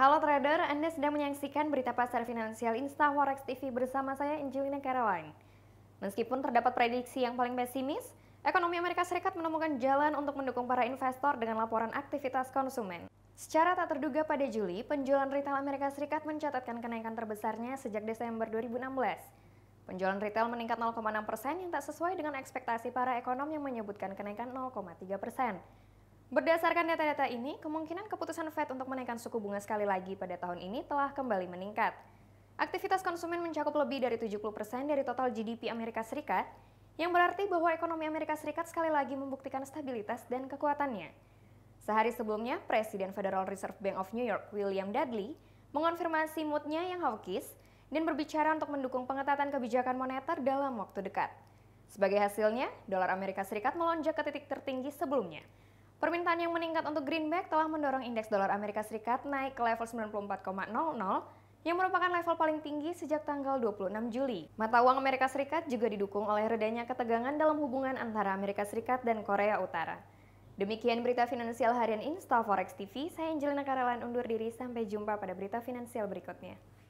Halo trader, Anda sedang menyaksikan berita pasar finansial Insta Forex TV bersama saya Angelina Caroline. Meskipun terdapat prediksi yang paling pesimis, ekonomi Amerika Serikat menemukan jalan untuk mendukung para investor dengan laporan aktivitas konsumen. Secara tak terduga pada Juli, penjualan retail Amerika Serikat mencatatkan kenaikan terbesarnya sejak Desember 2016. Penjualan retail meningkat 0,6 persen yang tak sesuai dengan ekspektasi para ekonom yang menyebutkan kenaikan 0,3 persen. Berdasarkan data-data ini, kemungkinan keputusan Fed untuk menaikkan suku bunga sekali lagi pada tahun ini telah kembali meningkat. Aktivitas konsumen mencakup lebih dari 70% dari total GDP Amerika Serikat, yang berarti bahwa ekonomi Amerika Serikat sekali lagi membuktikan stabilitas dan kekuatannya. Sehari sebelumnya, Presiden Federal Reserve Bank of New York, William Dudley, mengonfirmasi moodnya yang hawkish dan berbicara untuk mendukung pengetatan kebijakan moneter dalam waktu dekat. Sebagai hasilnya, dolar Amerika Serikat melonjak ke titik tertinggi sebelumnya, Permintaan yang meningkat untuk greenback telah mendorong indeks dolar Amerika Serikat naik ke level 94,00 yang merupakan level paling tinggi sejak tanggal 26 Juli. Mata uang Amerika Serikat juga didukung oleh redanya ketegangan dalam hubungan antara Amerika Serikat dan Korea Utara. Demikian berita finansial harian Insta Forex TV. Saya Angelina Karelan undur diri sampai jumpa pada berita finansial berikutnya.